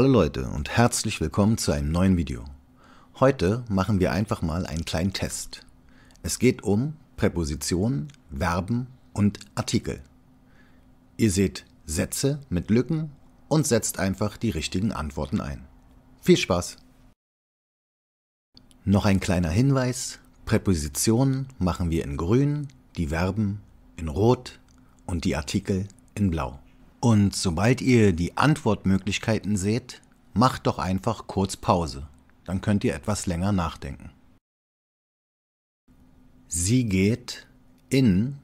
Hallo Leute und herzlich willkommen zu einem neuen Video. Heute machen wir einfach mal einen kleinen Test. Es geht um Präpositionen, Verben und Artikel. Ihr seht Sätze mit Lücken und setzt einfach die richtigen Antworten ein. Viel Spaß! Noch ein kleiner Hinweis. Präpositionen machen wir in grün, die Verben in rot und die Artikel in blau. Und sobald ihr die Antwortmöglichkeiten seht, macht doch einfach kurz Pause. Dann könnt ihr etwas länger nachdenken. Sie geht in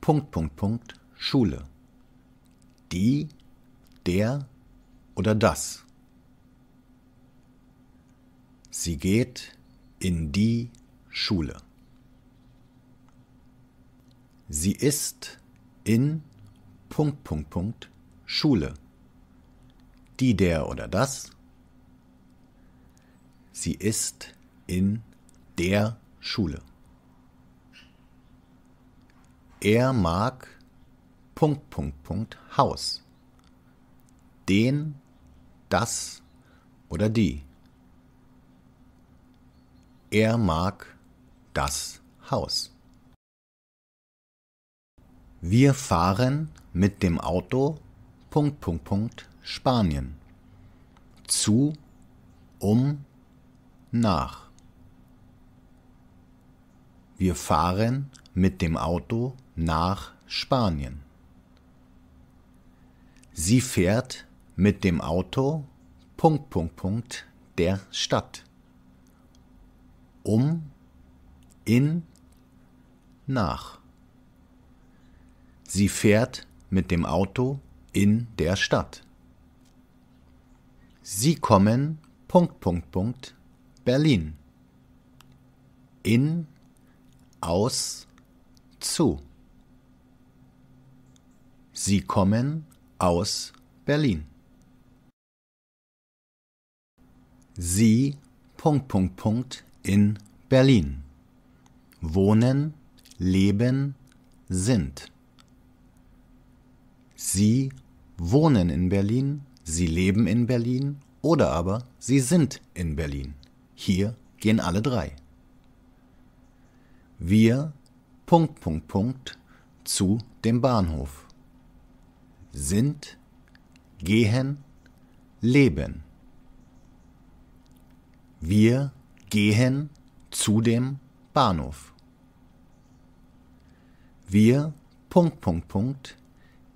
Punkt, Punkt, Punkt, Schule. Die, der oder das. Sie geht in die Schule. Sie ist in Punkt, Punkt, Punkt, Schule. Die, der oder das. Sie ist in der Schule. Er mag Punkt, Punkt, Punkt, Haus. Den, das oder die. Er mag das Haus. Wir fahren mit dem Auto Punkt, Punkt, Punkt, Spanien. Zu, um, nach. Wir fahren mit dem Auto nach Spanien. Sie fährt mit dem Auto Punkt, Punkt, Punkt der Stadt. Um, in, nach. Sie fährt mit dem Auto in der Stadt. Sie kommen Punkt, Punkt, Punkt, Berlin. In, aus, zu. Sie kommen aus Berlin. Sie, Punkt, Punkt, Punkt, in Berlin. Wohnen, leben, sind. Sie wohnen in Berlin, sie leben in Berlin oder aber sie sind in Berlin. Hier gehen alle drei. Wir Punkt Punkt Punkt zu dem Bahnhof. Sind, gehen, leben. Wir gehen zu dem Bahnhof. Wir Punkt Punkt Punkt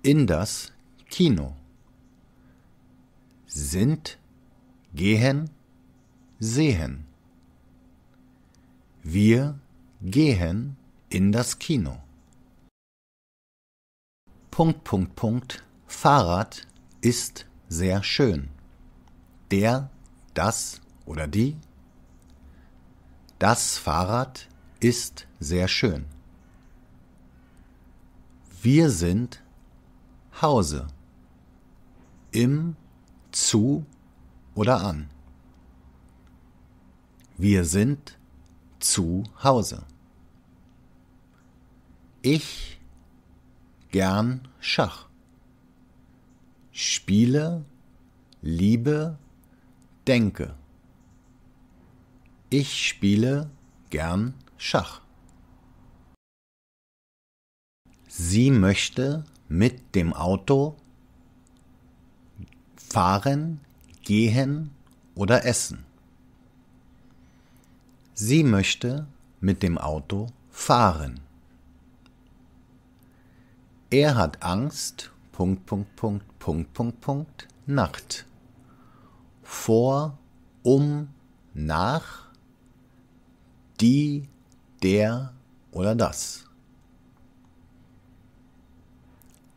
in das Kino. Sind, gehen, sehen. Wir gehen in das Kino. Punkt, Punkt, Punkt. Fahrrad ist sehr schön. Der, das oder die. Das Fahrrad ist sehr schön. Wir sind Hause im, zu oder an. Wir sind zu Hause. Ich gern Schach. Spiele, liebe, denke. Ich spiele gern Schach. Sie möchte mit dem Auto fahren, gehen oder essen. Sie möchte mit dem Auto fahren. Er hat Angst, Punkt, Punkt, Punkt, Punkt, Punkt, Punkt, Nacht. Vor, um, nach, die, der oder das.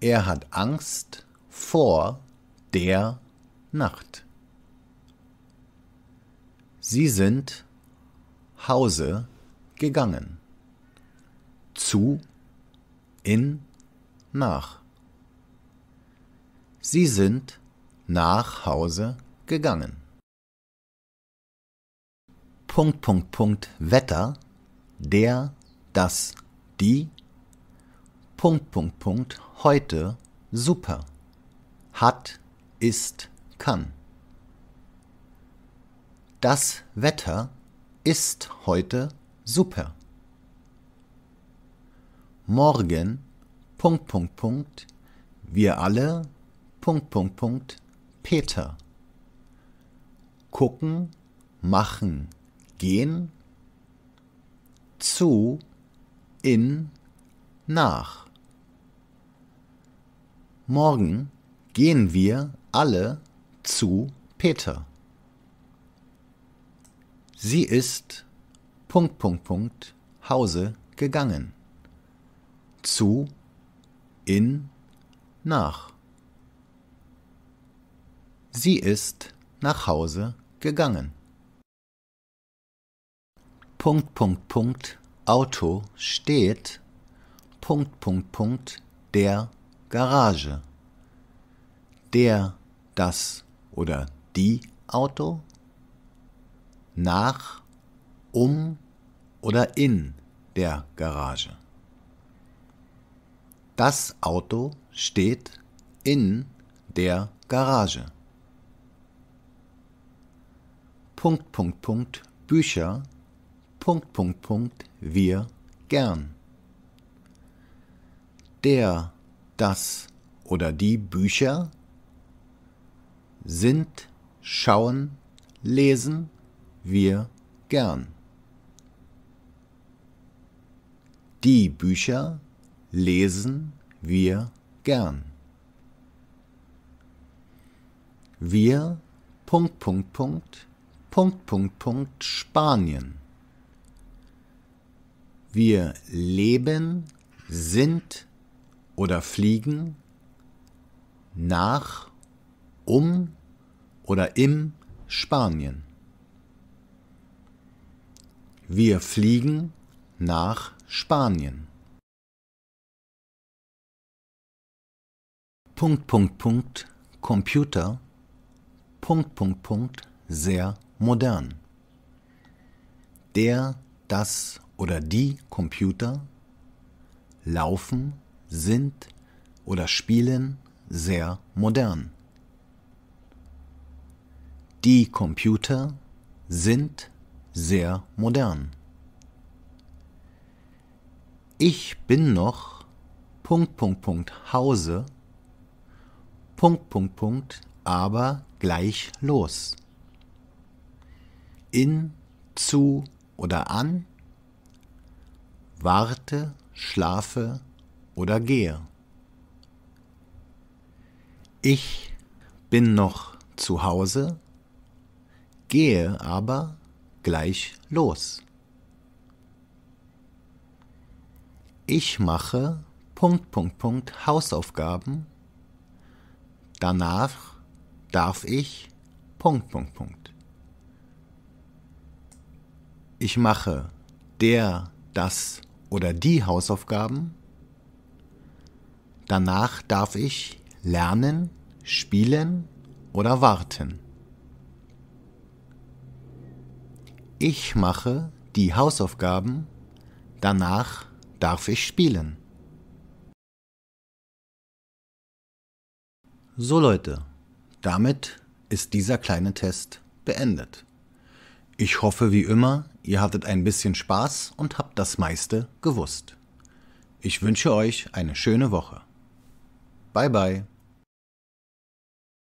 Er hat Angst vor der Nacht. Sie sind Hause gegangen. Zu, in, nach. Sie sind nach Hause gegangen. Punkt, Punkt, Punkt, Wetter, der, das, die. Punkt, Punkt, Punkt, heute, super. Hat, ist kann. Das Wetter ist heute super. Morgen, Punkt, Punkt, Punkt, wir alle, Punkt, Punkt, Punkt, Peter. Gucken, machen, gehen, zu, in, nach. Morgen, gehen wir alle zu Peter. Sie ist Punkt, Punkt, Punkt, Hause gegangen. Zu, in, nach. Sie ist nach Hause gegangen. Punkt, Punkt, Punkt, Auto steht. Punkt, Punkt, Punkt, der Garage der, das oder die Auto? Nach, um oder in der Garage. Das Auto steht in der Garage. Punkt, Punkt, Punkt, Bücher, Punkt, Punkt, Punkt, wir gern. Der, das oder die Bücher sind, schauen, lesen wir gern. Die Bücher lesen wir gern. Wir Punkt Punkt Punkt Punkt Punkt Punkt Spanien. Wir leben, sind oder fliegen nach, um oder im Spanien. Wir fliegen nach Spanien. Punkt, Punkt, Punkt, Computer, Punkt, Punkt, Punkt, sehr modern. Der, das oder die Computer laufen, sind oder spielen sehr modern. Die Computer sind sehr modern. Ich bin noch Punkt Punkt Punkt Hause Punkt Punkt Punkt aber gleich los. In, zu oder an, warte, schlafe oder gehe. Ich bin noch zu Hause gehe aber gleich los. Ich mache Punkt, Punkt, Punkt Hausaufgaben. Danach darf ich Punkt, Punkt, Punkt. Ich mache der, das oder die Hausaufgaben. Danach darf ich lernen, spielen oder warten. Ich mache die Hausaufgaben, danach darf ich spielen. So Leute, damit ist dieser kleine Test beendet. Ich hoffe wie immer, ihr hattet ein bisschen Spaß und habt das meiste gewusst. Ich wünsche euch eine schöne Woche. Bye bye.